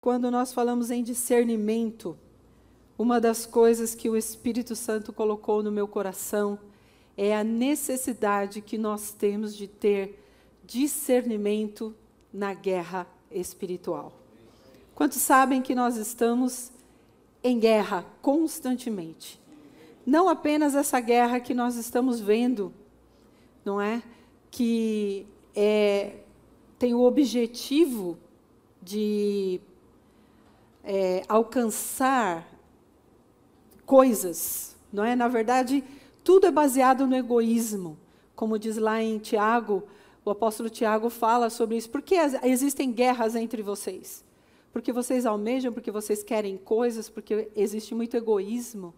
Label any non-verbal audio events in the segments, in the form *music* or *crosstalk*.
Quando nós falamos em discernimento, uma das coisas que o Espírito Santo colocou no meu coração é a necessidade que nós temos de ter discernimento na guerra espiritual. Quantos sabem que nós estamos em guerra constantemente? Não apenas essa guerra que nós estamos vendo, não é? Que é, tem o objetivo de é, alcançar coisas, não é? Na verdade, tudo é baseado no egoísmo, como diz lá em Tiago, o apóstolo Tiago fala sobre isso. Por que existem guerras entre vocês? Porque vocês almejam, porque vocês querem coisas, porque existe muito egoísmo,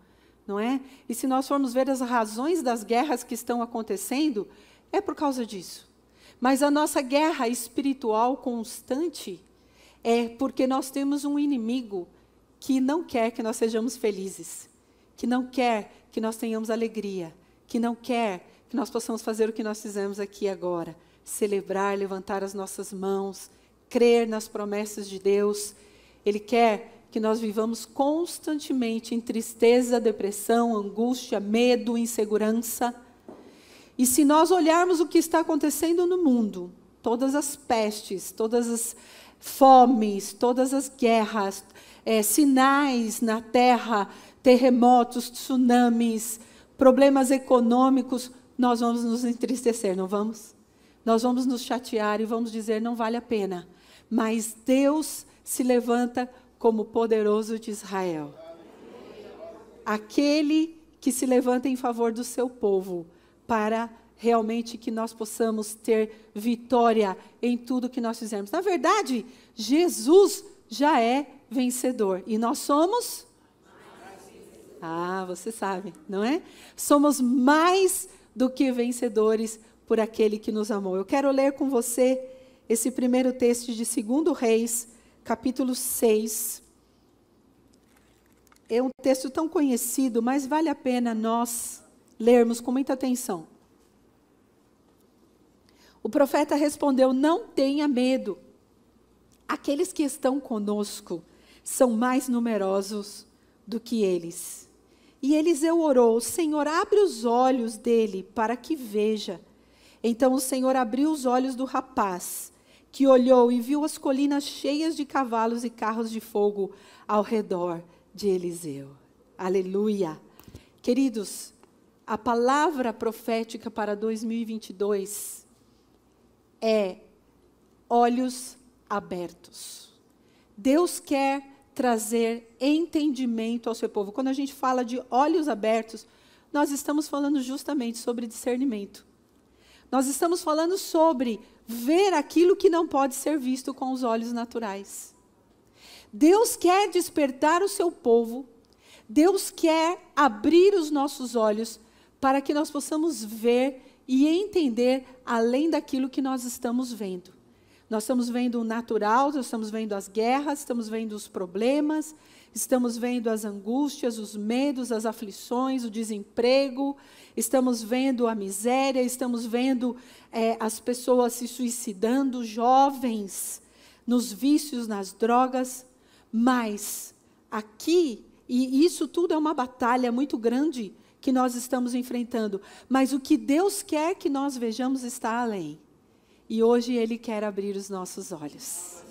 não é? E se nós formos ver as razões das guerras que estão acontecendo, é por causa disso. Mas a nossa guerra espiritual constante é porque nós temos um inimigo que não quer que nós sejamos felizes, que não quer que nós tenhamos alegria, que não quer que nós possamos fazer o que nós fizemos aqui agora, celebrar, levantar as nossas mãos, crer nas promessas de Deus. Ele quer que nós vivamos constantemente em tristeza, depressão, angústia, medo, insegurança. E se nós olharmos o que está acontecendo no mundo, todas as pestes, todas as, fomes, todas as guerras, é, sinais na terra, terremotos, tsunamis, problemas econômicos, nós vamos nos entristecer, não vamos? Nós vamos nos chatear e vamos dizer não vale a pena. Mas Deus se levanta como poderoso de Israel. Aquele que se levanta em favor do seu povo para realmente que nós possamos ter vitória em tudo que nós fizermos. Na verdade, Jesus já é vencedor e nós somos. Ah, você sabe, não é? Somos mais do que vencedores por aquele que nos amou. Eu quero ler com você esse primeiro texto de 2 Reis, capítulo 6. É um texto tão conhecido, mas vale a pena nós lermos com muita atenção. O profeta respondeu: Não tenha medo. Aqueles que estão conosco são mais numerosos do que eles. E Eliseu orou: Senhor, abre os olhos dele para que veja. Então o Senhor abriu os olhos do rapaz, que olhou e viu as colinas cheias de cavalos e carros de fogo ao redor de Eliseu. Aleluia. Queridos, a palavra profética para 2022 é olhos abertos. Deus quer trazer entendimento ao seu povo. Quando a gente fala de olhos abertos, nós estamos falando justamente sobre discernimento. Nós estamos falando sobre ver aquilo que não pode ser visto com os olhos naturais. Deus quer despertar o seu povo, Deus quer abrir os nossos olhos para que nós possamos ver e entender além daquilo que nós estamos vendo. Nós estamos vendo o natural, nós estamos vendo as guerras, estamos vendo os problemas, estamos vendo as angústias, os medos, as aflições, o desemprego, estamos vendo a miséria, estamos vendo é, as pessoas se suicidando, jovens, nos vícios, nas drogas. Mas aqui, e isso tudo é uma batalha muito grande que nós estamos enfrentando, mas o que Deus quer que nós vejamos está além. E hoje Ele quer abrir os nossos olhos.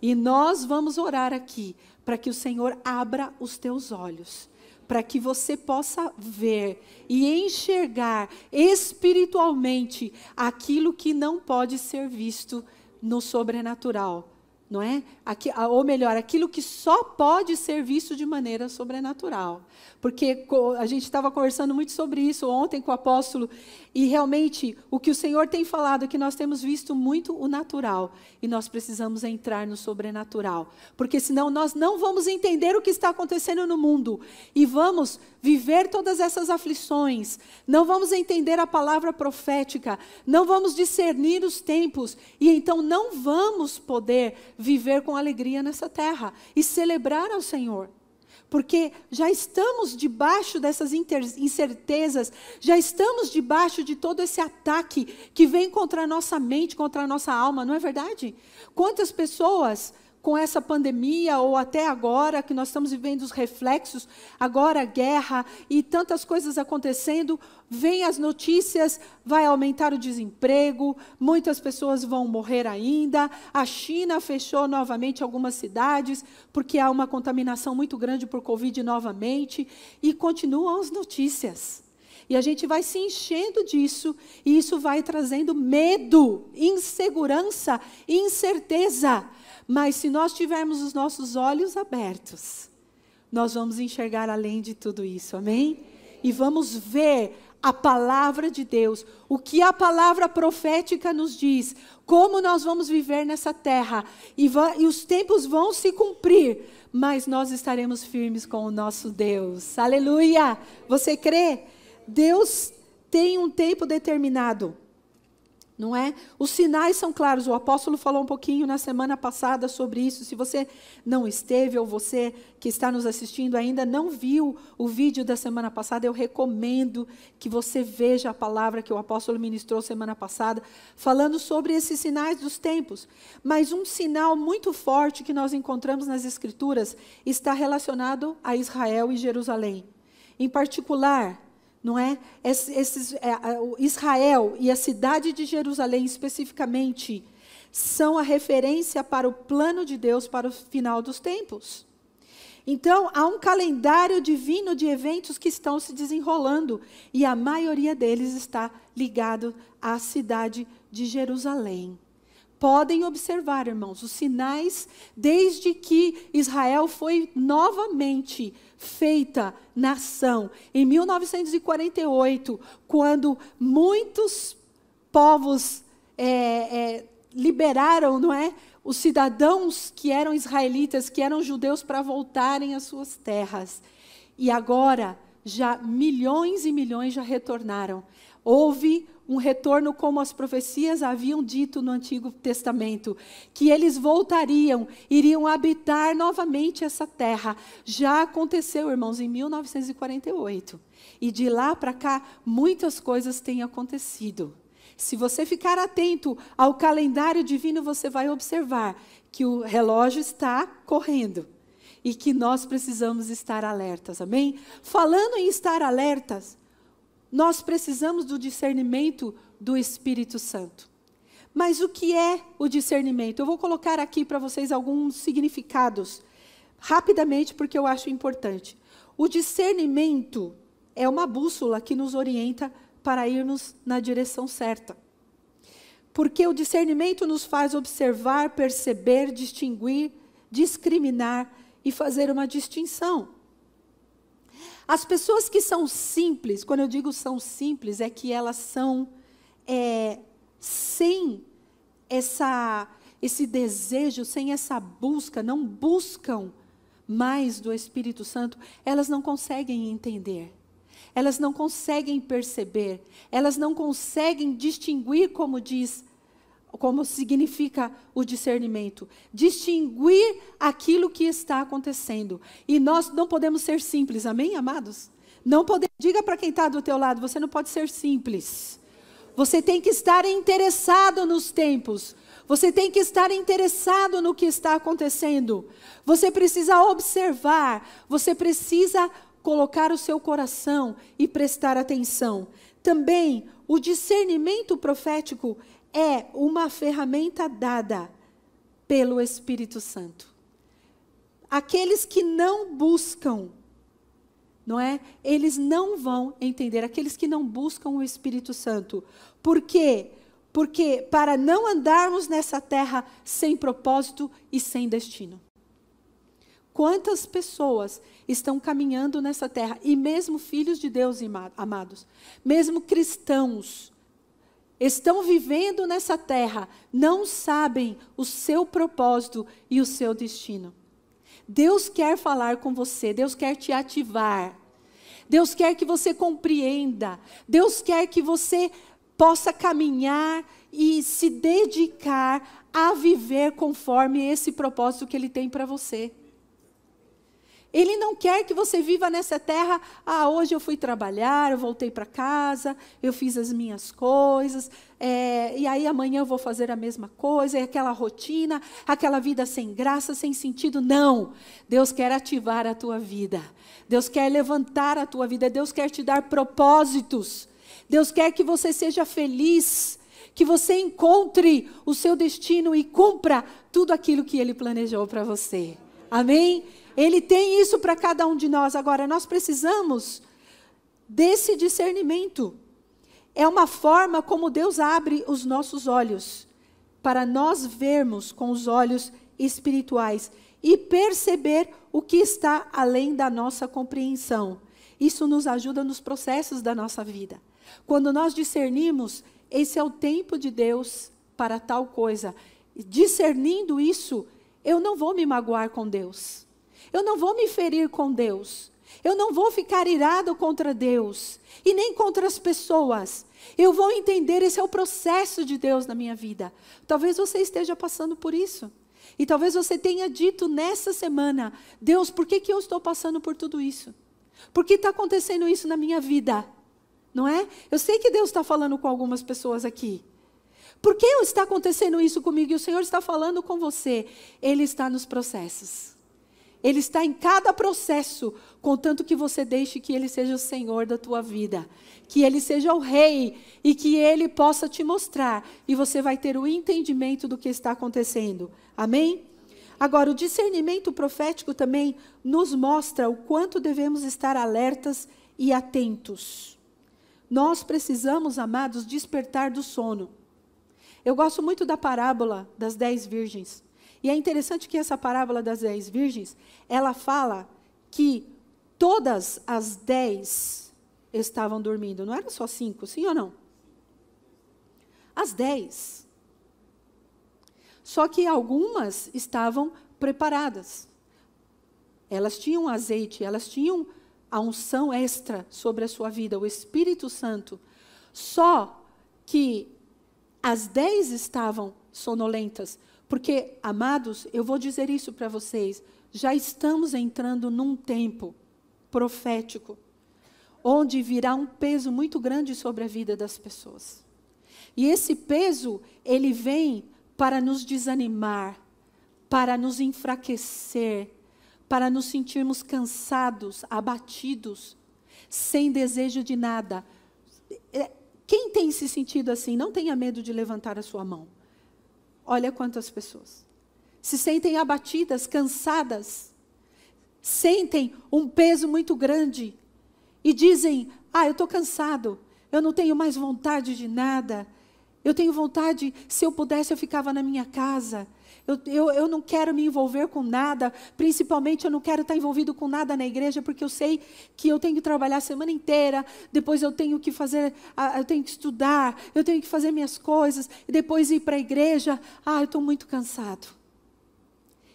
E nós vamos orar aqui para que o Senhor abra os teus olhos, para que você possa ver e enxergar espiritualmente aquilo que não pode ser visto no sobrenatural não é? Aqui, ou melhor, aquilo que só pode ser visto de maneira sobrenatural. Porque a gente estava conversando muito sobre isso ontem com o apóstolo, e realmente o que o Senhor tem falado é que nós temos visto muito o natural, e nós precisamos entrar no sobrenatural. Porque senão nós não vamos entender o que está acontecendo no mundo, e vamos viver todas essas aflições, não vamos entender a palavra profética, não vamos discernir os tempos, e então não vamos poder viver com alegria nessa terra e celebrar ao Senhor. Porque já estamos debaixo dessas incertezas, já estamos debaixo de todo esse ataque que vem contra a nossa mente, contra a nossa alma, não é verdade? Quantas pessoas com essa pandemia ou até agora que nós estamos vivendo os reflexos, agora a guerra e tantas coisas acontecendo, vem as notícias, vai aumentar o desemprego, muitas pessoas vão morrer ainda. A China fechou novamente algumas cidades porque há uma contaminação muito grande por COVID novamente e continuam as notícias. E a gente vai se enchendo disso, e isso vai trazendo medo, insegurança, incerteza. Mas se nós tivermos os nossos olhos abertos, nós vamos enxergar além de tudo isso, amém? E vamos ver a palavra de Deus, o que a palavra profética nos diz, como nós vamos viver nessa terra. E, e, os tempos vão se cumprir, mas nós estaremos firmes com o nosso Deus. Aleluia! Você crê? Deus tem um tempo determinado não é? Os sinais são claros. O apóstolo falou um pouquinho na semana passada sobre isso. Se você não esteve ou você que está nos assistindo ainda não viu o vídeo da semana passada, eu recomendo que você veja a palavra que o apóstolo ministrou semana passada, falando sobre esses sinais dos tempos. Mas um sinal muito forte que nós encontramos nas escrituras está relacionado a Israel e Jerusalém. Em particular, não é? Esses, é, Israel e a cidade de Jerusalém especificamente são a referência para o plano de Deus para o final dos tempos. Então, há um calendário divino de eventos que estão se desenrolando e a maioria deles está ligado à cidade de Jerusalém. Podem observar, irmãos, os sinais desde que Israel foi novamente feita nação. Em 1948, quando muitos povos é, é, liberaram, não é, os cidadãos que eram israelitas, que eram judeus, para voltarem às suas terras. E agora já milhões e milhões já retornaram. Houve um retorno como as profecias haviam dito no Antigo Testamento, que eles voltariam, iriam habitar novamente essa terra. Já aconteceu, irmãos, em 1948. E de lá para cá, muitas coisas têm acontecido. Se você ficar atento ao calendário divino, você vai observar que o relógio está correndo e que nós precisamos estar alertas, amém? Falando em estar alertas, nós precisamos do discernimento do Espírito Santo. Mas o que é o discernimento? Eu vou colocar aqui para vocês alguns significados, rapidamente, porque eu acho importante. O discernimento é uma bússola que nos orienta para irmos na direção certa. Porque o discernimento nos faz observar, perceber, distinguir, discriminar e fazer uma distinção. As pessoas que são simples, quando eu digo são simples, é que elas são é, sem essa, esse desejo, sem essa busca, não buscam mais do Espírito Santo, elas não conseguem entender. Elas não conseguem perceber, elas não conseguem distinguir, como diz como significa o discernimento? Distinguir aquilo que está acontecendo. E nós não podemos ser simples, amém, amados? Não podemos. Diga para quem está do teu lado, você não pode ser simples. Você tem que estar interessado nos tempos. Você tem que estar interessado no que está acontecendo. Você precisa observar. Você precisa colocar o seu coração e prestar atenção. Também o discernimento profético é uma ferramenta dada pelo Espírito Santo. Aqueles que não buscam, não é? Eles não vão entender. Aqueles que não buscam o Espírito Santo. Por quê? Porque para não andarmos nessa terra sem propósito e sem destino. Quantas pessoas estão caminhando nessa terra, e mesmo filhos de Deus amados, mesmo cristãos, estão vivendo nessa terra, não sabem o seu propósito e o seu destino. Deus quer falar com você, Deus quer te ativar. Deus quer que você compreenda, Deus quer que você possa caminhar e se dedicar a viver conforme esse propósito que ele tem para você. Ele não quer que você viva nessa terra. Ah, hoje eu fui trabalhar, eu voltei para casa, eu fiz as minhas coisas, é, e aí amanhã eu vou fazer a mesma coisa, e aquela rotina, aquela vida sem graça, sem sentido. Não! Deus quer ativar a tua vida, Deus quer levantar a tua vida, Deus quer te dar propósitos, Deus quer que você seja feliz, que você encontre o seu destino e cumpra tudo aquilo que Ele planejou para você. Amém? Ele tem isso para cada um de nós. Agora, nós precisamos desse discernimento. É uma forma como Deus abre os nossos olhos para nós vermos com os olhos espirituais e perceber o que está além da nossa compreensão. Isso nos ajuda nos processos da nossa vida. Quando nós discernimos, esse é o tempo de Deus para tal coisa. Discernindo isso, eu não vou me magoar com Deus. Eu não vou me ferir com Deus. Eu não vou ficar irado contra Deus e nem contra as pessoas. Eu vou entender esse é o processo de Deus na minha vida. Talvez você esteja passando por isso. E talvez você tenha dito nessa semana: Deus, por que, que eu estou passando por tudo isso? Por que está acontecendo isso na minha vida? Não é? Eu sei que Deus está falando com algumas pessoas aqui. Por que está acontecendo isso comigo? E o Senhor está falando com você. Ele está nos processos. Ele está em cada processo, contanto que você deixe que Ele seja o Senhor da tua vida, que Ele seja o Rei e que Ele possa te mostrar, e você vai ter o entendimento do que está acontecendo. Amém? Agora, o discernimento profético também nos mostra o quanto devemos estar alertas e atentos. Nós precisamos, amados, despertar do sono. Eu gosto muito da parábola das dez virgens. E é interessante que essa parábola das dez virgens, ela fala que todas as dez estavam dormindo. Não eram só cinco, sim ou não? As dez. Só que algumas estavam preparadas. Elas tinham azeite, elas tinham a unção extra sobre a sua vida, o Espírito Santo. Só que as dez estavam sonolentas. Porque, amados, eu vou dizer isso para vocês, já estamos entrando num tempo profético onde virá um peso muito grande sobre a vida das pessoas. E esse peso, ele vem para nos desanimar, para nos enfraquecer, para nos sentirmos cansados, abatidos, sem desejo de nada. É, quem tem se sentido assim, não tenha medo de levantar a sua mão. Olha quantas pessoas se sentem abatidas, cansadas, sentem um peso muito grande e dizem: Ah, eu estou cansado, eu não tenho mais vontade de nada, eu tenho vontade, se eu pudesse, eu ficava na minha casa. Eu, eu, eu, não quero me envolver com nada, principalmente eu não quero estar envolvido com nada na igreja, porque eu sei que eu tenho que trabalhar a semana inteira, depois eu tenho que fazer, eu tenho que estudar, eu tenho que fazer minhas coisas, e depois ir para a igreja. Ah, eu estou muito cansado.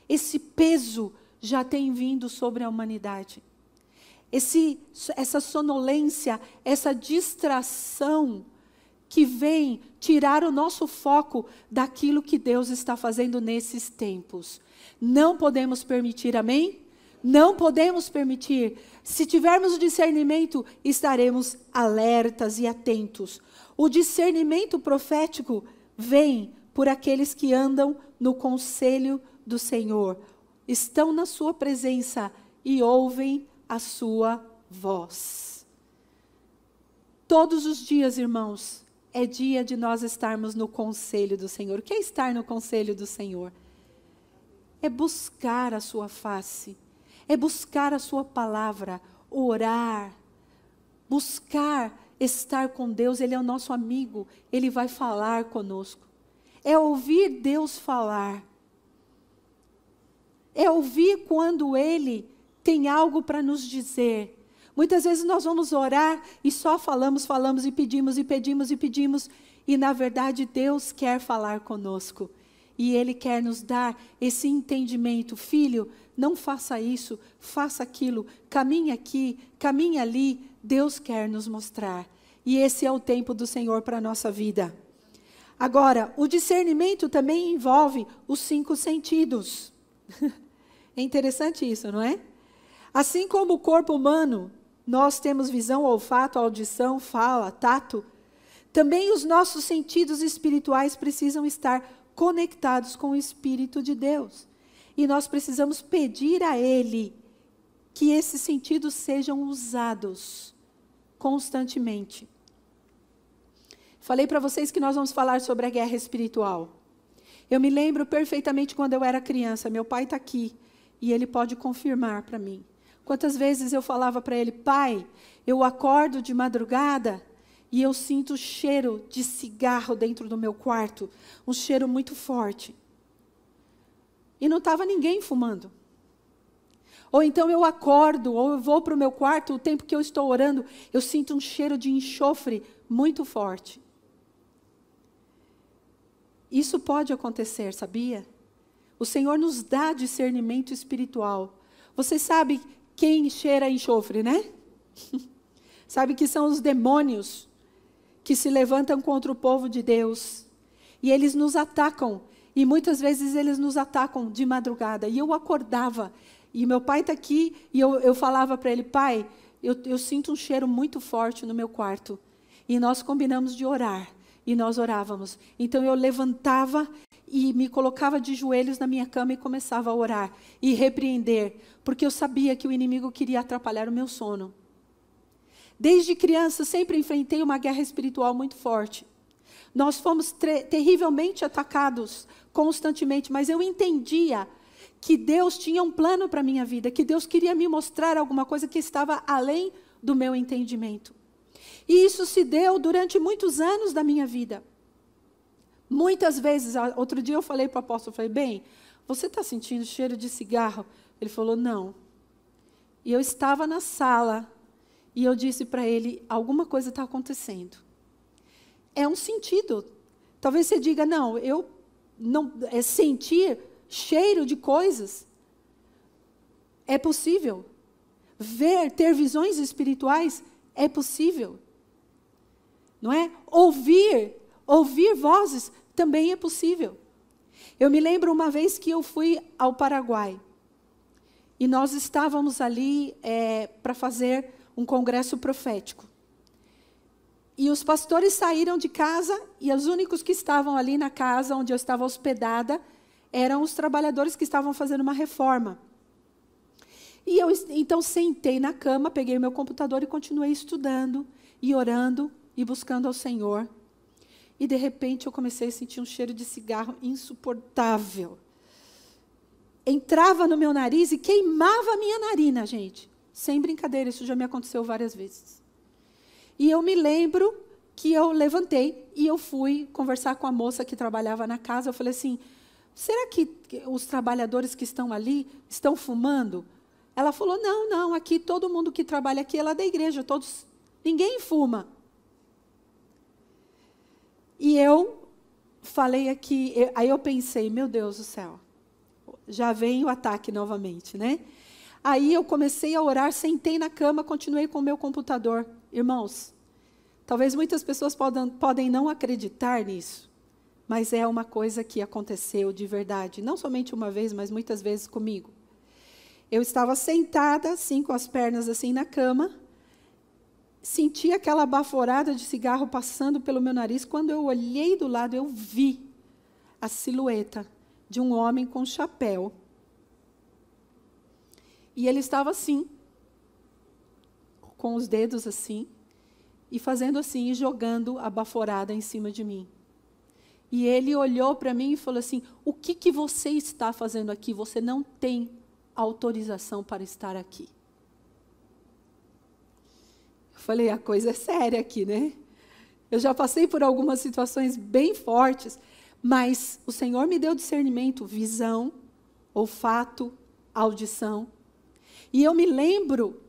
Esse peso já tem vindo sobre a humanidade. Esse, essa sonolência, essa distração que vem tirar o nosso foco daquilo que Deus está fazendo nesses tempos. Não podemos permitir, amém? Não podemos permitir. Se tivermos o discernimento, estaremos alertas e atentos. O discernimento profético vem por aqueles que andam no conselho do Senhor, estão na sua presença e ouvem a sua voz. Todos os dias, irmãos, é dia de nós estarmos no conselho do Senhor. O que é estar no conselho do Senhor? É buscar a sua face, é buscar a sua palavra, orar, buscar estar com Deus, Ele é o nosso amigo, Ele vai falar conosco. É ouvir Deus falar. É ouvir quando Ele tem algo para nos dizer. Muitas vezes nós vamos orar e só falamos, falamos e pedimos e pedimos e pedimos, e na verdade Deus quer falar conosco. E Ele quer nos dar esse entendimento, filho, não faça isso, faça aquilo, caminha aqui, caminha ali. Deus quer nos mostrar. E esse é o tempo do Senhor para a nossa vida. Agora, o discernimento também envolve os cinco sentidos. *laughs* É interessante isso, não é? Assim como o corpo humano nós temos visão, olfato, audição, fala, tato. Também os nossos sentidos espirituais precisam estar conectados com o Espírito de Deus. E nós precisamos pedir a Ele que esses sentidos sejam usados constantemente. Falei para vocês que nós vamos falar sobre a guerra espiritual. Eu me lembro perfeitamente quando eu era criança. Meu pai está aqui e ele pode confirmar para mim. Quantas vezes eu falava para ele, pai, eu acordo de madrugada e eu sinto o cheiro de cigarro dentro do meu quarto, um cheiro muito forte. E não estava ninguém fumando. Ou então eu acordo, ou eu vou para o meu quarto, o tempo que eu estou orando, eu sinto um cheiro de enxofre muito forte. Isso pode acontecer, sabia? O Senhor nos dá discernimento espiritual. Você sabe quem cheira enxofre, né? *laughs* Sabe que são os demônios que se levantam contra o povo de Deus. E eles nos atacam. E muitas vezes eles nos atacam de madrugada. E eu acordava. E meu pai está aqui. E eu, eu falava para ele: pai, eu, eu sinto um cheiro muito forte no meu quarto. E nós combinamos de orar e nós orávamos. Então eu levantava e me colocava de joelhos na minha cama e começava a orar e repreender, porque eu sabia que o inimigo queria atrapalhar o meu sono. Desde criança sempre enfrentei uma guerra espiritual muito forte. Nós fomos terrivelmente atacados constantemente, mas eu entendia que Deus tinha um plano para a minha vida, que Deus queria me mostrar alguma coisa que estava além do meu entendimento. E isso se deu durante muitos anos da minha vida. Muitas vezes, outro dia eu falei para o apóstolo, falei, bem, você está sentindo cheiro de cigarro? Ele falou, não. E eu estava na sala e eu disse para ele, alguma coisa está acontecendo. É um sentido. Talvez você diga, não, eu não é sentir cheiro de coisas. É possível. Ver, ter visões espirituais é possível não é? Ouvir, ouvir vozes também é possível. Eu me lembro uma vez que eu fui ao Paraguai e nós estávamos ali é, para fazer um congresso profético. E os pastores saíram de casa e os únicos que estavam ali na casa onde eu estava hospedada eram os trabalhadores que estavam fazendo uma reforma. E eu então sentei na cama, peguei meu computador e continuei estudando e orando e buscando ao Senhor. E de repente eu comecei a sentir um cheiro de cigarro insuportável. Entrava no meu nariz e queimava a minha narina, gente. Sem brincadeira, isso já me aconteceu várias vezes. E eu me lembro que eu levantei e eu fui conversar com a moça que trabalhava na casa. Eu falei assim: será que os trabalhadores que estão ali estão fumando? Ela falou: não, não, aqui todo mundo que trabalha aqui é lá da igreja, todos, ninguém fuma. E eu falei aqui, eu, aí eu pensei, meu Deus do céu, já vem o ataque novamente, né? Aí eu comecei a orar, sentei na cama, continuei com o meu computador. Irmãos, talvez muitas pessoas podam, podem não acreditar nisso, mas é uma coisa que aconteceu de verdade, não somente uma vez, mas muitas vezes comigo. Eu estava sentada, assim, com as pernas assim na cama, senti aquela baforada de cigarro passando pelo meu nariz. Quando eu olhei do lado, eu vi a silhueta de um homem com chapéu. E ele estava assim, com os dedos assim, e fazendo assim, e jogando a baforada em cima de mim. E ele olhou para mim e falou assim: O que, que você está fazendo aqui? Você não tem autorização para estar aqui. Falei, a coisa é séria aqui, né? Eu já passei por algumas situações bem fortes, mas o Senhor me deu discernimento, visão, olfato, audição. E eu me lembro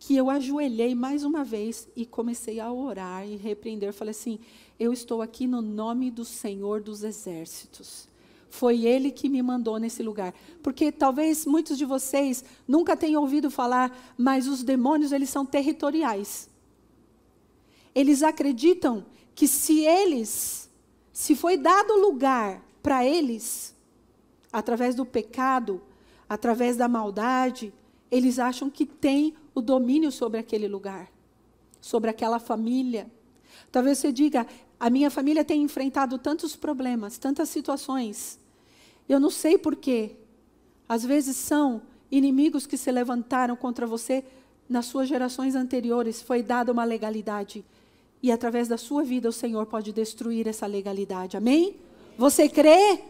que eu ajoelhei mais uma vez e comecei a orar e repreender. Falei assim: Eu estou aqui no nome do Senhor dos Exércitos. Foi Ele que me mandou nesse lugar. Porque talvez muitos de vocês nunca tenham ouvido falar, mas os demônios, eles são territoriais. Eles acreditam que se eles, se foi dado lugar para eles, através do pecado, através da maldade, eles acham que tem o domínio sobre aquele lugar, sobre aquela família. Talvez você diga, a minha família tem enfrentado tantos problemas, tantas situações. Eu não sei porquê. Às vezes são inimigos que se levantaram contra você nas suas gerações anteriores. Foi dada uma legalidade. E através da sua vida o Senhor pode destruir essa legalidade. Amém? Você crê?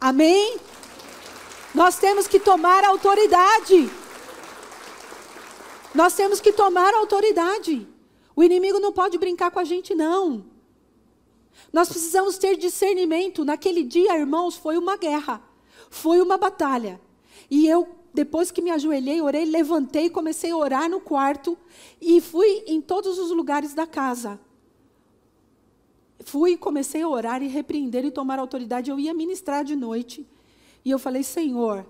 Amém? Nós temos que tomar autoridade. Nós temos que tomar autoridade. O inimigo não pode brincar com a gente, não. Nós precisamos ter discernimento. Naquele dia, irmãos, foi uma guerra, foi uma batalha. E eu, depois que me ajoelhei, orei, levantei, comecei a orar no quarto e fui em todos os lugares da casa. Fui, e comecei a orar e repreender e tomar autoridade. Eu ia ministrar de noite. E eu falei, Senhor,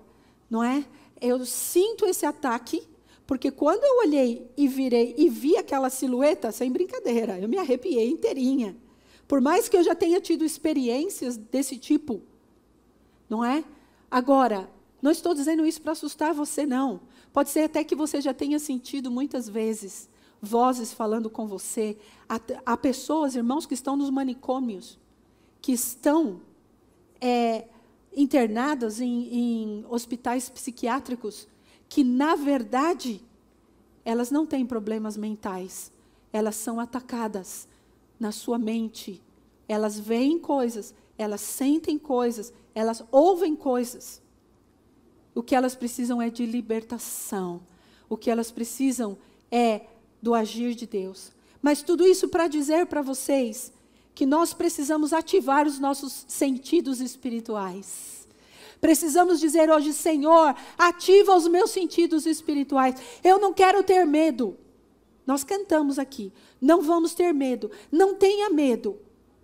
não é? Eu sinto esse ataque, porque quando eu olhei e virei e vi aquela silhueta, sem brincadeira, eu me arrepiei inteirinha. Por mais que eu já tenha tido experiências desse tipo, não é? Agora, não estou dizendo isso para assustar você, não. Pode ser até que você já tenha sentido muitas vezes vozes falando com você. Há, há pessoas, irmãos, que estão nos manicômios, que estão é, internadas em, em hospitais psiquiátricos que, na verdade, elas não têm problemas mentais, elas são atacadas na sua mente, elas veem coisas, elas sentem coisas, elas ouvem coisas. O que elas precisam é de libertação, o que elas precisam é do agir de Deus. Mas tudo isso para dizer para vocês que nós precisamos ativar os nossos sentidos espirituais. Precisamos dizer hoje, Senhor, ativa os meus sentidos espirituais. Eu não quero ter medo. Nós cantamos aqui. Não vamos ter medo. Não tenha medo.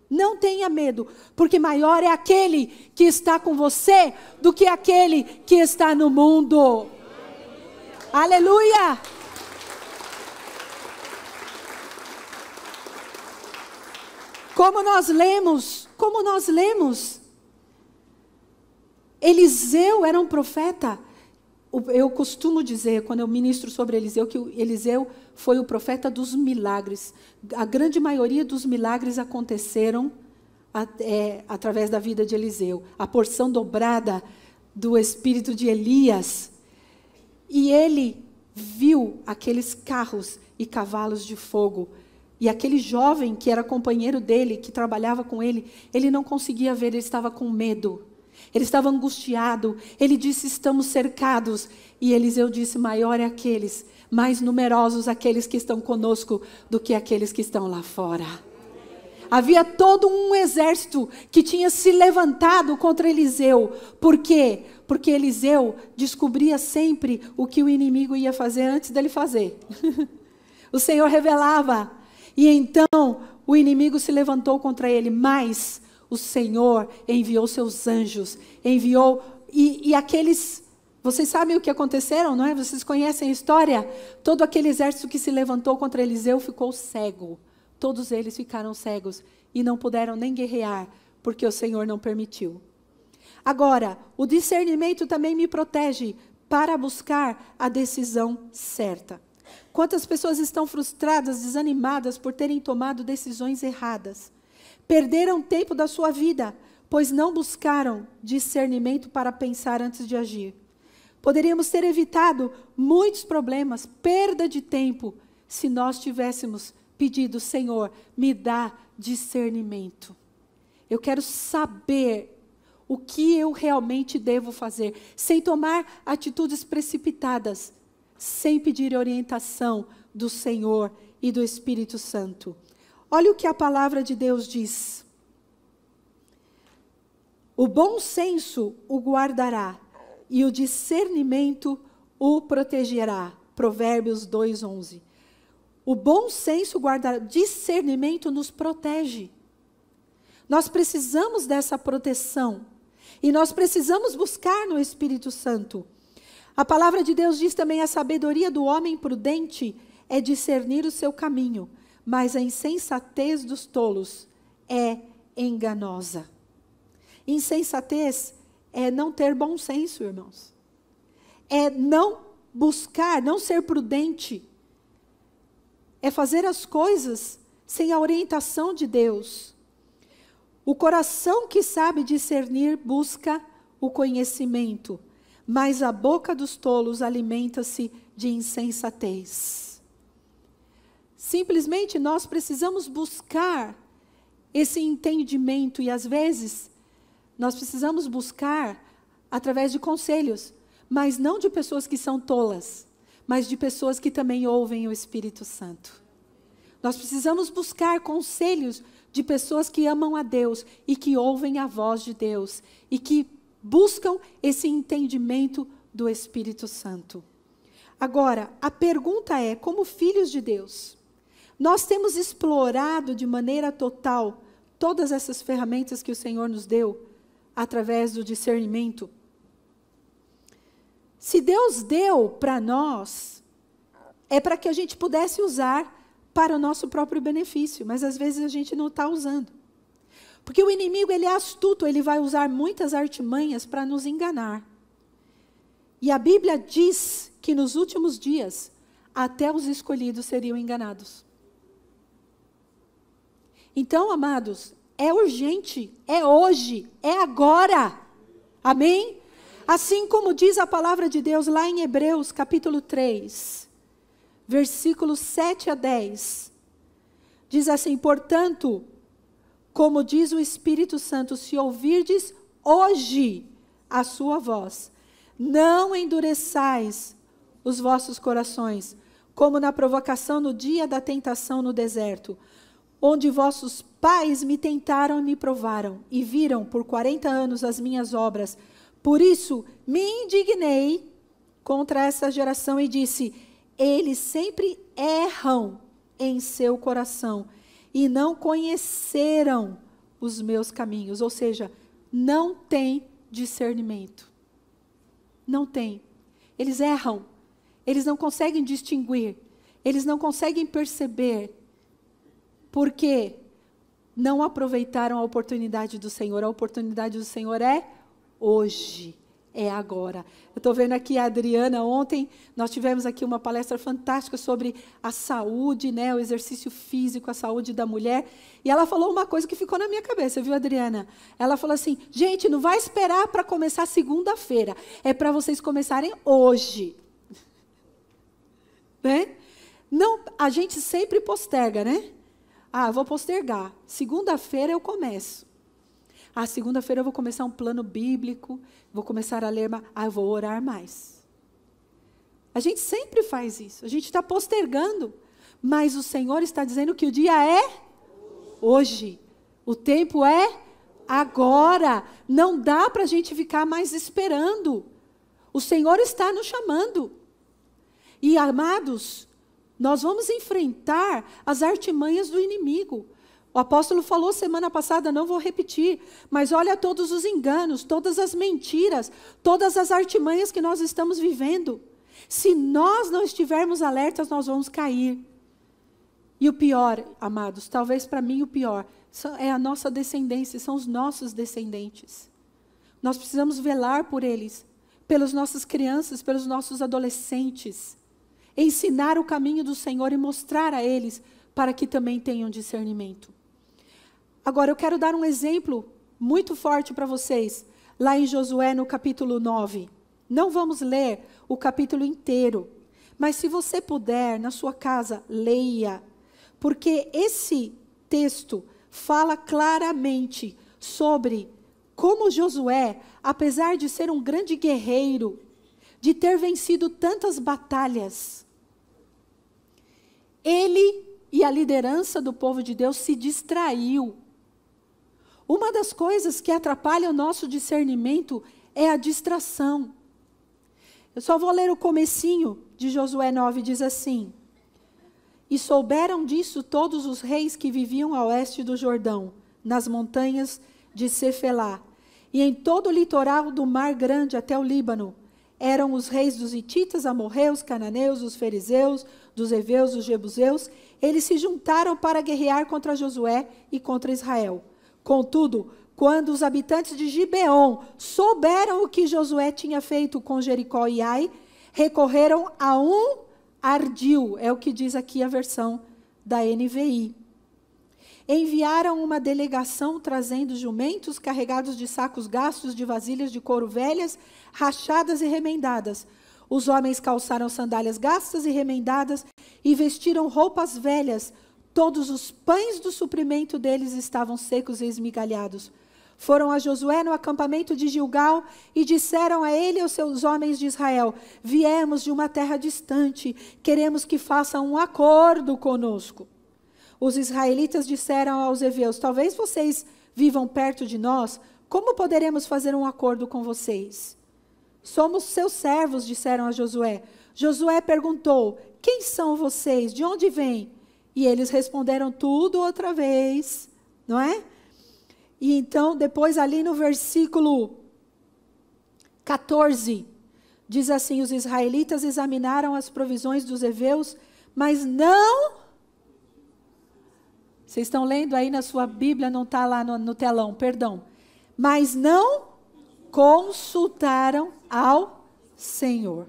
Não tenha medo, porque maior é aquele que está com você do que aquele que está no mundo. Aleluia! Aleluia. Como nós lemos, como nós lemos Eliseu era um profeta. Eu costumo dizer, quando eu ministro sobre Eliseu, que Eliseu foi o profeta dos milagres. A grande maioria dos milagres aconteceram é, através da vida de Eliseu. A porção dobrada do espírito de Elias. E ele viu aqueles carros e cavalos de fogo. E aquele jovem que era companheiro dele, que trabalhava com ele, ele não conseguia ver, ele estava com medo ele estava angustiado, ele disse: Estamos cercados. E Eliseu disse: Maior é aqueles, mais numerosos aqueles que estão conosco do que aqueles que estão lá fora. Havia todo um exército que tinha se levantado contra Eliseu. Por quê? Porque Eliseu descobria sempre o que o inimigo ia fazer antes dele fazer. *laughs* o Senhor revelava. E então o inimigo se levantou contra ele, mas o Senhor enviou seus anjos, enviou. E, e aqueles. Vocês sabem o que aconteceram, não é? Vocês conhecem a história? Todo aquele exército que se levantou contra Eliseu ficou cego. Todos eles ficaram cegos e não puderam nem guerrear, porque o Senhor não permitiu. Agora, o discernimento também me protege para buscar a decisão certa. Quantas pessoas estão frustradas, desanimadas por terem tomado decisões erradas? Perderam tempo da sua vida, pois não buscaram discernimento para pensar antes de agir. Poderíamos ter evitado muitos problemas, perda de tempo, se nós tivéssemos pedido, Senhor, me dá discernimento. Eu quero saber o que eu realmente devo fazer, sem tomar atitudes precipitadas, sem pedir orientação do Senhor e do Espírito Santo. Olha o que a palavra de Deus diz. O bom senso o guardará e o discernimento o protegerá. Provérbios 2:11. O bom senso guardará, discernimento nos protege. Nós precisamos dessa proteção e nós precisamos buscar no Espírito Santo. A palavra de Deus diz também a sabedoria do homem prudente é discernir o seu caminho mas a insensatez dos tolos é enganosa. Insensatez é não ter bom senso, irmãos. É não buscar, não ser prudente. É fazer as coisas sem a orientação de Deus. O coração que sabe discernir busca o conhecimento, mas a boca dos tolos alimenta-se de insensatez. Simplesmente nós precisamos buscar esse entendimento e às vezes nós precisamos buscar através de conselhos, mas não de pessoas que são tolas, mas de pessoas que também ouvem o Espírito Santo. Nós precisamos buscar conselhos de pessoas que amam a Deus e que ouvem a voz de Deus e que buscam esse entendimento do Espírito Santo. Agora, a pergunta é: como filhos de Deus, nós temos explorado de maneira total todas essas ferramentas que o Senhor nos deu através do discernimento. Se Deus deu para nós, é para que a gente pudesse usar para o nosso próprio benefício, mas às vezes a gente não está usando. Porque o inimigo ele é astuto, ele vai usar muitas artimanhas para nos enganar. E a Bíblia diz que nos últimos dias até os escolhidos seriam enganados. Então, amados, é urgente, é hoje, é agora. Amém? Assim como diz a palavra de Deus lá em Hebreus, capítulo 3, versículos 7 a 10. Diz assim: Portanto, como diz o Espírito Santo, se ouvirdes hoje a sua voz, não endureçais os vossos corações, como na provocação no dia da tentação no deserto onde vossos pais me tentaram e me provaram, e viram por quarenta anos as minhas obras. Por isso me indignei contra essa geração e disse: Eles sempre erram em seu coração e não conheceram os meus caminhos, ou seja, não tem discernimento. Não tem. Eles erram. Eles não conseguem distinguir. Eles não conseguem perceber porque não aproveitaram a oportunidade do Senhor. A oportunidade do Senhor é hoje, é agora. Eu estou vendo aqui a Adriana. Ontem nós tivemos aqui uma palestra fantástica sobre a saúde, né, o exercício físico, a saúde da mulher. E ela falou uma coisa que ficou na minha cabeça, viu, Adriana? Ela falou assim: gente, não vai esperar para começar segunda-feira. É para vocês começarem hoje. *laughs* Né? Não, a gente sempre posterga, né? Ah, eu vou postergar. Segunda-feira eu começo. Ah, segunda-feira eu vou começar um plano bíblico, vou começar a ler, ah, eu vou orar mais. A gente sempre faz isso, a gente está postergando, mas o Senhor está dizendo que o dia é hoje, o tempo é agora, não dá para a gente ficar mais esperando. O Senhor está nos chamando. E amados, nós vamos enfrentar as artimanhas do inimigo. O apóstolo falou semana passada, não vou repetir, mas olha todos os enganos, todas as mentiras, todas as artimanhas que nós estamos vivendo. Se nós não estivermos alertas, nós vamos cair. E o pior, amados, talvez para mim o pior, é a nossa descendência, são os nossos descendentes. Nós precisamos velar por eles, pelas nossas crianças, pelos nossos adolescentes ensinar o caminho do Senhor e mostrar a eles para que também tenham discernimento. Agora, eu quero dar um exemplo muito forte para vocês, lá em Josué, no capítulo 9. Não vamos ler o capítulo inteiro, mas se você puder, na sua casa, leia, porque esse texto fala claramente sobre como Josué, apesar de ser um grande guerreiro, de ter vencido tantas batalhas, ele e a liderança do povo de Deus se distraiu. Uma das coisas que atrapalha o nosso discernimento é a distração. Eu só vou ler o comecinho de Josué 9, diz assim: E souberam disso todos os reis que viviam a oeste do Jordão, nas montanhas de Cefelá, e em todo o litoral do Mar Grande até o Líbano. Eram os reis dos Hititas, Amorreus, Cananeus, os Fariseus, dos Eveus, dos Jebuseus, eles se juntaram para guerrear contra Josué e contra Israel. Contudo, quando os habitantes de Gibeon souberam o que Josué tinha feito com Jericó e Ai, recorreram a um ardil, é o que diz aqui a versão da NVI. Enviaram uma delegação trazendo jumentos carregados de sacos gastos de vasilhas de couro velhas, rachadas e remendadas os homens calçaram sandálias gastas e remendadas e vestiram roupas velhas. Todos os pães do suprimento deles estavam secos e esmigalhados. Foram a Josué no acampamento de Gilgal e disseram a ele e aos seus homens de Israel: Viemos de uma terra distante, queremos que façam um acordo conosco. Os israelitas disseram aos heveus: Talvez vocês vivam perto de nós, como poderemos fazer um acordo com vocês? Somos seus servos, disseram a Josué. Josué perguntou: Quem são vocês? De onde vêm? E eles responderam tudo outra vez, não é? E então, depois, ali no versículo 14, diz assim: Os israelitas examinaram as provisões dos heveus, mas não. Vocês estão lendo aí na sua Bíblia, não está lá no, no telão, perdão. Mas não consultaram ao Senhor.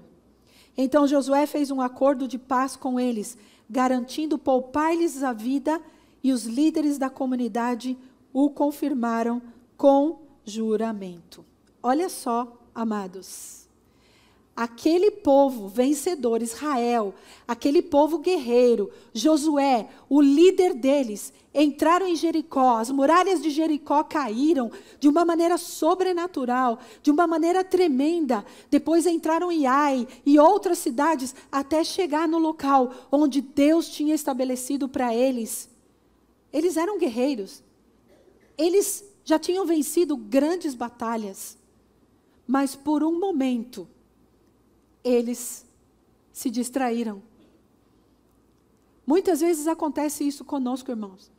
Então Josué fez um acordo de paz com eles, garantindo poupar-lhes a vida, e os líderes da comunidade o confirmaram com juramento. Olha só, amados aquele povo vencedor, Israel, aquele povo guerreiro, Josué, o líder deles, entraram em Jericó, as muralhas de Jericó caíram de uma maneira sobrenatural, de uma maneira tremenda. Depois entraram em Ai e outras cidades até chegar no local onde Deus tinha estabelecido para eles. Eles eram guerreiros. Eles já tinham vencido grandes batalhas. Mas por um momento, eles se distraíram. Muitas vezes acontece isso conosco, irmãos.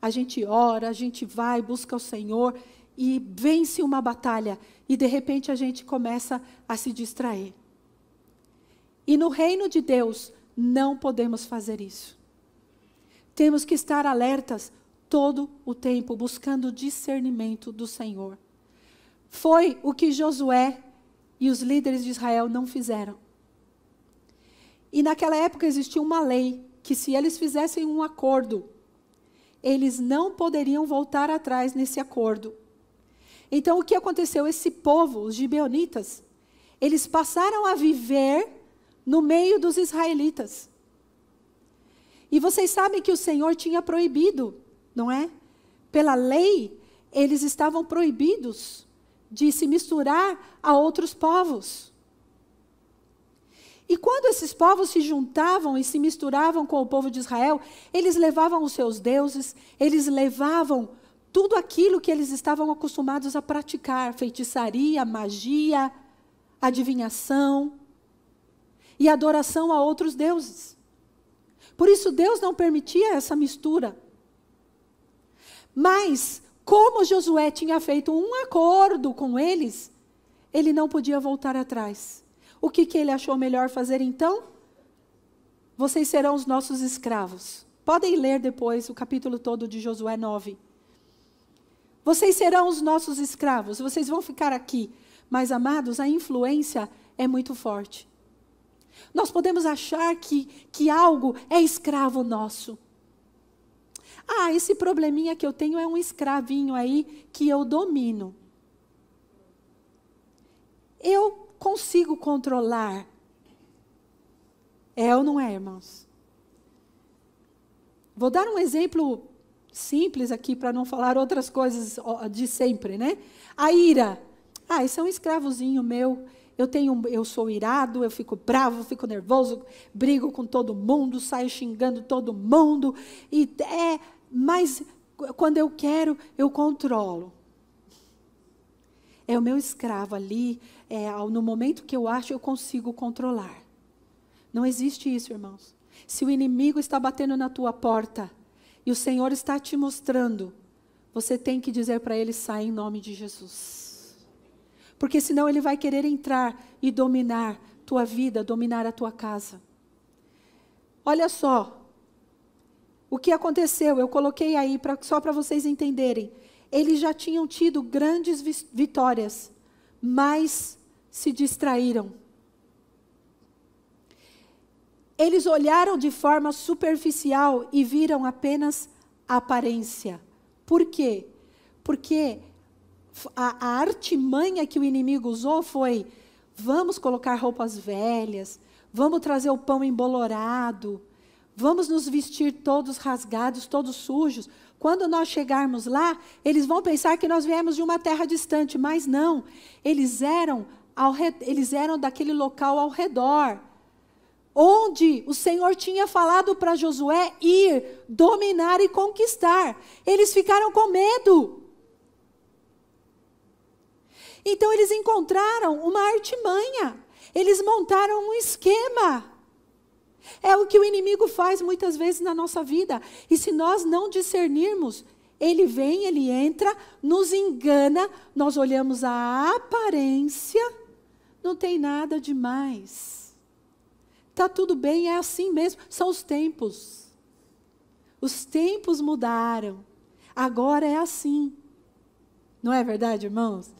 A gente ora, a gente vai, busca o Senhor e vence uma batalha e de repente a gente começa a se distrair. E no reino de Deus não podemos fazer isso. Temos que estar alertas todo o tempo, buscando discernimento do Senhor. Foi o que Josué e os líderes de Israel não fizeram. E naquela época existia uma lei que, se eles fizessem um acordo, eles não poderiam voltar atrás nesse acordo. Então, o que aconteceu? Esse povo, os gibeonitas, eles passaram a viver no meio dos israelitas. E vocês sabem que o Senhor tinha proibido, não é? Pela lei, eles estavam proibidos de se misturar a outros povos. E quando esses povos se juntavam e se misturavam com o povo de Israel, eles levavam os seus deuses, eles levavam tudo aquilo que eles estavam acostumados a praticar: feitiçaria, magia, adivinhação e adoração a outros deuses. Por isso, Deus não permitia essa mistura. Mas como Josué tinha feito um acordo com eles, ele não podia voltar atrás. O que, que ele achou melhor fazer então? Vocês serão os nossos escravos. Podem ler depois o capítulo todo de Josué 9. Vocês serão os nossos escravos, vocês vão ficar aqui. Mas, amados, a influência é muito forte. Nós podemos achar que, que algo é escravo nosso. Ah, esse probleminha que eu tenho é um escravinho aí que eu domino. Eu consigo controlar. É ou não é, irmãos? Vou dar um exemplo simples aqui para não falar outras coisas de sempre, né? A ira. Ah, isso é um escravozinho meu. Eu tenho, eu sou irado, eu fico bravo, fico nervoso, brigo com todo mundo, saio xingando todo mundo e é mas quando eu quero, eu controlo. É o meu escravo ali, é, no momento que eu acho, eu consigo controlar. Não existe isso, irmãos. Se o inimigo está batendo na tua porta e o Senhor está te mostrando, você tem que dizer para ele: sai em nome de Jesus. Porque senão ele vai querer entrar e dominar tua vida, dominar a tua casa. Olha só, o que aconteceu? Eu coloquei aí pra, só para vocês entenderem. Eles já tinham tido grandes vitórias, mas se distraíram. Eles olharam de forma superficial e viram apenas aparência. Por quê? Porque a, a artimanha que o inimigo usou foi: vamos colocar roupas velhas, vamos trazer o pão embolorado, Vamos nos vestir todos rasgados, todos sujos. Quando nós chegarmos lá, eles vão pensar que nós viemos de uma terra distante, mas não. Eles eram, ao, eles eram daquele local ao redor, onde o Senhor tinha falado para Josué ir, dominar e conquistar. Eles ficaram com medo. Então eles encontraram uma artimanha, eles montaram um esquema. É o que o inimigo faz muitas vezes na nossa vida. E se nós não discernirmos, ele vem, ele entra, nos engana, nós olhamos a aparência, não tem nada demais. Está tudo bem, é assim mesmo. São os tempos. Os tempos mudaram. Agora é assim. Não é verdade, irmãos?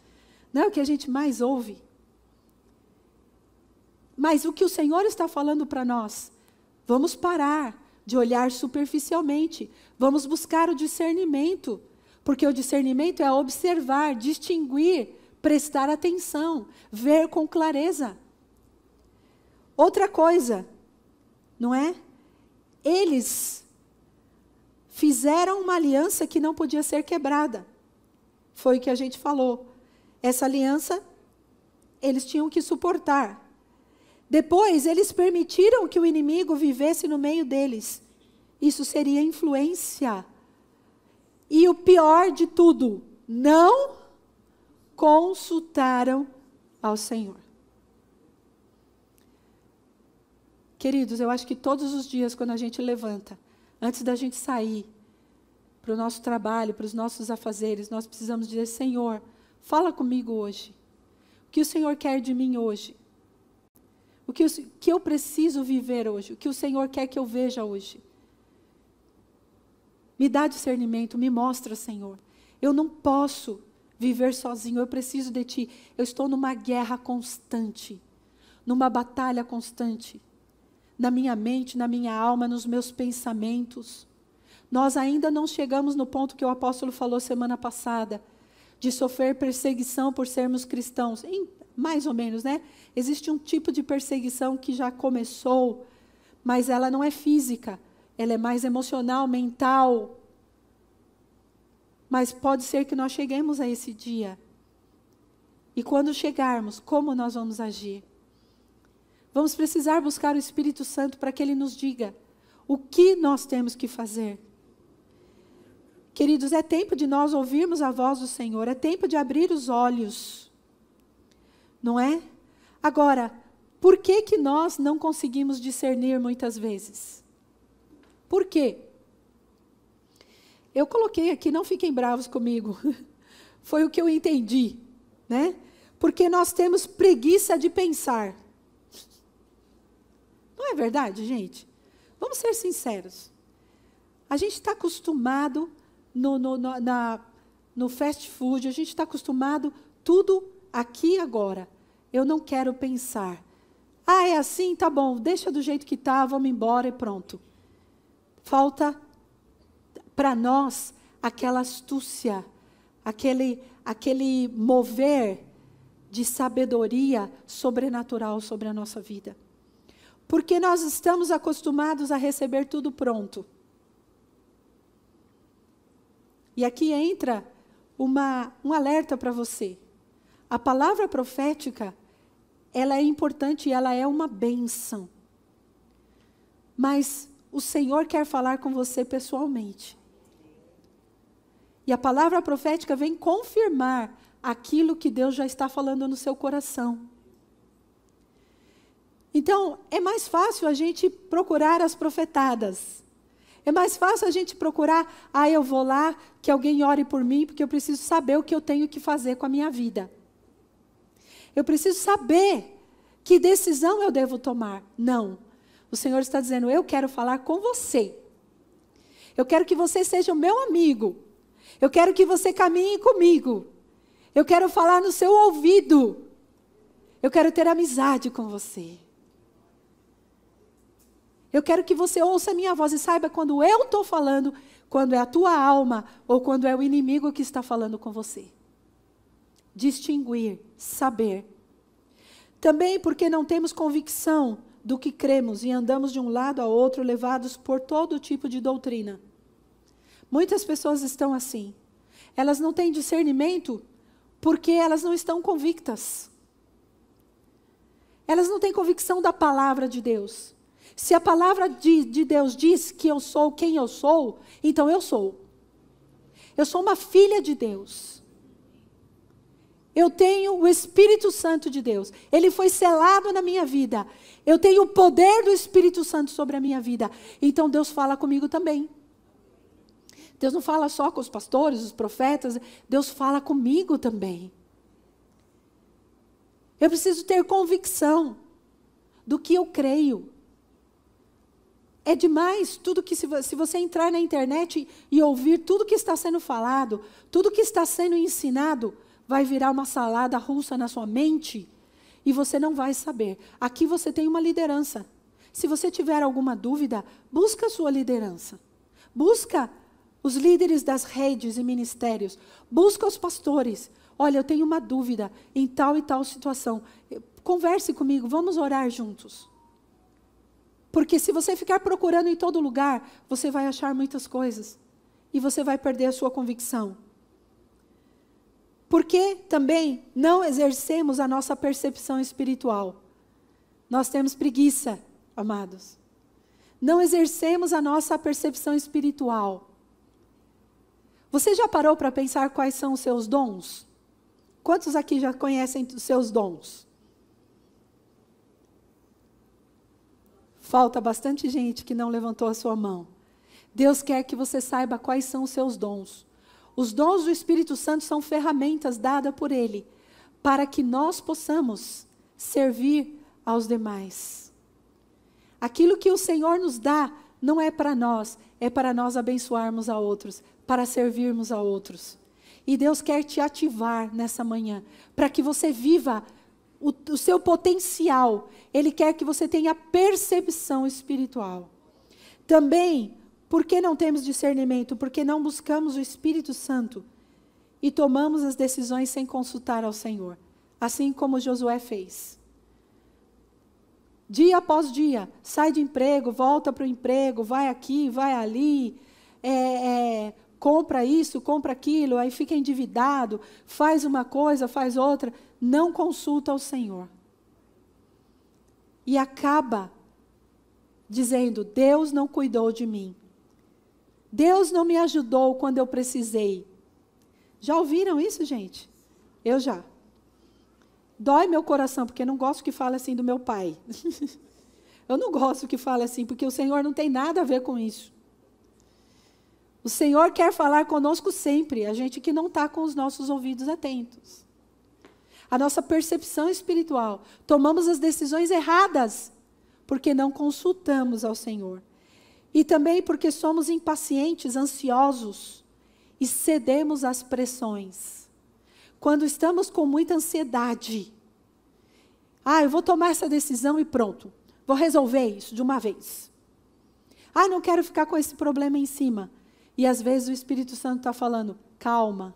Não é o que a gente mais ouve. Mas o que o Senhor está falando para nós Vamos parar de olhar superficialmente. Vamos buscar o discernimento, porque o discernimento é observar, distinguir, prestar atenção, ver com clareza. Outra coisa, não é? Eles fizeram uma aliança que não podia ser quebrada. Foi o que a gente falou. Essa aliança eles tinham que suportar. Depois, eles permitiram que o inimigo vivesse no meio deles. Isso seria influência. E o pior de tudo, não consultaram ao Senhor. Queridos, eu acho que todos os dias, quando a gente levanta, antes da gente sair para o nosso trabalho, para os nossos afazeres, nós precisamos dizer: Senhor, fala comigo hoje. O que o Senhor quer de mim hoje? O que, o que eu preciso viver hoje? O que o Senhor quer que eu veja hoje? Me dá discernimento, me mostra, Senhor. Eu não posso viver sozinho, eu preciso de Ti. Eu estou numa guerra constante, numa batalha constante, na minha mente, na minha alma, nos meus pensamentos. Nós ainda não chegamos no ponto que o apóstolo falou semana passada, de sofrer perseguição por sermos cristãos. Em mais ou menos, né? Existe um tipo de perseguição que já começou, mas ela não é física, ela é mais emocional, mental. Mas pode ser que nós cheguemos a esse dia. E quando chegarmos, como nós vamos agir? Vamos precisar buscar o Espírito Santo para que ele nos diga o que nós temos que fazer. Queridos, é tempo de nós ouvirmos a voz do Senhor, é tempo de abrir os olhos não é? Agora, por que, que nós não conseguimos discernir muitas vezes? Por quê? Eu coloquei aqui, não fiquem bravos comigo. *laughs* Foi o que eu entendi, né? Porque nós temos preguiça de pensar. Não é verdade, gente? Vamos ser sinceros. A gente está acostumado no, no, no, na, no fast food, a gente está acostumado tudo aqui agora. Eu não quero pensar. Ah, é assim? Tá bom, deixa do jeito que está, vamos embora e pronto. Falta para nós aquela astúcia, aquele, aquele mover de sabedoria sobrenatural sobre a nossa vida. Porque nós estamos acostumados a receber tudo pronto. E aqui entra uma, um alerta para você. A palavra profética, ela é importante e ela é uma bênção. Mas o Senhor quer falar com você pessoalmente. E a palavra profética vem confirmar aquilo que Deus já está falando no seu coração. Então, é mais fácil a gente procurar as profetadas. É mais fácil a gente procurar, ah, eu vou lá, que alguém ore por mim, porque eu preciso saber o que eu tenho que fazer com a minha vida. Eu preciso saber que decisão eu devo tomar. Não. O Senhor está dizendo: eu quero falar com você. Eu quero que você seja o meu amigo. Eu quero que você caminhe comigo. Eu quero falar no seu ouvido. Eu quero ter amizade com você. Eu quero que você ouça a minha voz e saiba quando eu estou falando, quando é a tua alma ou quando é o inimigo que está falando com você distinguir, saber. Também porque não temos convicção do que cremos e andamos de um lado a outro, levados por todo tipo de doutrina. Muitas pessoas estão assim. Elas não têm discernimento porque elas não estão convictas. Elas não têm convicção da palavra de Deus. Se a palavra de, de, Deus diz que eu sou quem eu sou, então eu sou. Eu sou uma filha de Deus. Eu tenho o Espírito Santo de Deus. Ele foi selado na minha vida. Eu tenho o poder do Espírito Santo sobre a minha vida. Então Deus fala comigo também. Deus não fala só com os pastores, os profetas, Deus fala comigo também. Eu preciso ter convicção do que eu creio. É demais tudo que, se, você entrar na internet e ouvir tudo que está sendo falado, tudo que está sendo ensinado, vai virar uma salada russa na sua mente e você não vai saber. Aqui você tem uma liderança. Se você tiver alguma dúvida, busca a sua liderança. Busca os líderes das redes e ministérios. Busca os pastores. Olha, eu tenho uma dúvida em tal e tal situação. Converse comigo, vamos orar juntos. Porque se você ficar procurando em todo lugar, você vai achar muitas coisas. E você vai perder a sua convicção. Por que também não exercemos a nossa percepção espiritual? Nós temos preguiça, amados. Não exercemos a nossa percepção espiritual. Você já parou para pensar quais são os seus dons? Quantos aqui já conhecem os seus dons? Falta bastante gente que não levantou a sua mão. Deus quer que você saiba quais são os seus dons. Os dons do Espírito Santo são ferramentas dadas por Ele para que nós possamos servir aos demais. Aquilo que o Senhor nos dá não é para nós, é para nós abençoarmos a outros, para servirmos a outros. E Deus quer te ativar nessa manhã, para que você viva o, o, seu potencial. Ele quer que você tenha percepção espiritual. Também por que não temos discernimento? Porque não buscamos o Espírito Santo e tomamos as decisões sem consultar ao Senhor, assim como Josué fez. Dia após dia, sai de emprego, volta para o emprego, vai aqui, vai ali, é, é, compra isso, compra aquilo, aí fica endividado, faz uma coisa, faz outra, não consulta ao Senhor. E acaba dizendo: Deus não cuidou de mim. Deus não me ajudou quando eu precisei. Já ouviram isso, gente? Eu já. Dói meu coração, porque eu não gosto que fale assim do meu pai. *laughs* eu não gosto que fale assim, porque o Senhor não tem nada a ver com isso. O Senhor quer falar conosco sempre, a gente que não está com os nossos ouvidos atentos. A nossa percepção espiritual. Tomamos as decisões erradas, porque não consultamos ao Senhor. E também porque somos impacientes, ansiosos e cedemos às pressões. Quando estamos com muita ansiedade, ah, eu vou tomar essa decisão e pronto, vou resolver isso de uma vez. Ah, não quero ficar com esse problema em cima. E às vezes o Espírito Santo está falando: calma.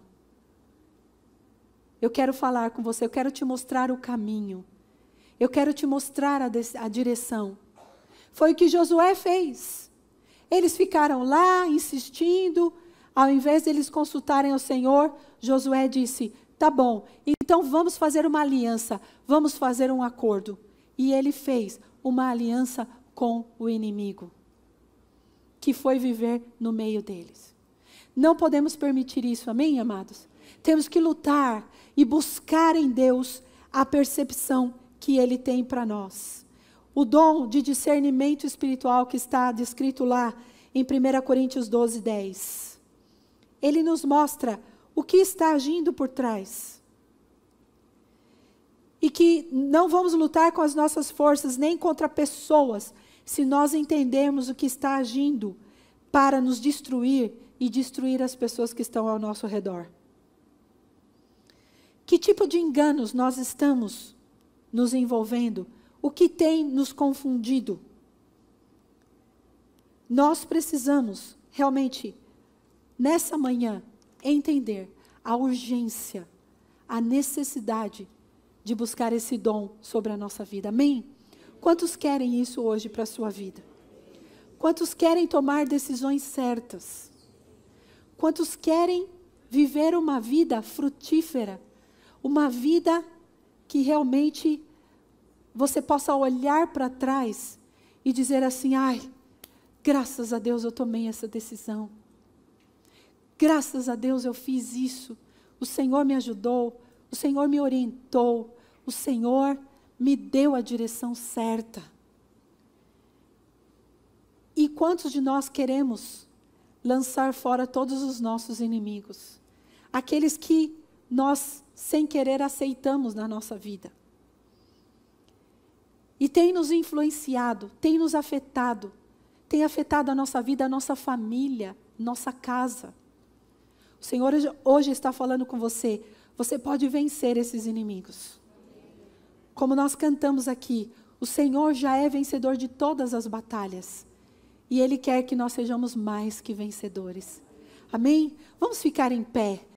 Eu quero falar com você, eu quero te mostrar o caminho. Eu quero te mostrar a, a direção. Foi o que Josué fez. Eles ficaram lá insistindo, ao invés deles consultarem o Senhor, Josué disse: Tá bom, então vamos fazer uma aliança, vamos fazer um acordo. E ele fez uma aliança com o inimigo, que foi viver no meio deles. Não podemos permitir isso, amém, amados? Temos que lutar e buscar em Deus a percepção que Ele tem para nós o dom de discernimento espiritual que está descrito lá em 1 Coríntios 12, 10. Ele nos mostra o que está agindo por trás. E que não vamos lutar com as nossas forças nem contra pessoas, se nós entendermos o que está agindo para nos destruir e destruir as pessoas que estão ao nosso redor. Que tipo de enganos nós estamos nos envolvendo? o que tem nos confundido. Nós precisamos realmente, nessa manhã, entender a urgência, a necessidade de buscar esse dom sobre a nossa vida. Amém? Quantos querem isso hoje para a sua vida? Quantos querem tomar decisões certas? Quantos querem viver uma vida frutífera? Uma vida que realmente você possa olhar para trás e dizer assim: ai, graças a Deus eu tomei essa decisão. Graças a Deus eu fiz isso. O Senhor me ajudou, o Senhor me orientou, o Senhor me deu a direção certa. E quantos de nós queremos lançar fora todos os nossos inimigos? Aqueles que nós, sem querer, aceitamos na nossa vida. E tem nos influenciado, tem nos afetado, tem afetado a nossa vida, a nossa família, nossa casa. O Senhor hoje está falando com você. Você pode vencer esses inimigos. Como nós cantamos aqui, o Senhor já é vencedor de todas as batalhas. E Ele quer que nós sejamos mais que vencedores. Amém? Vamos ficar em pé.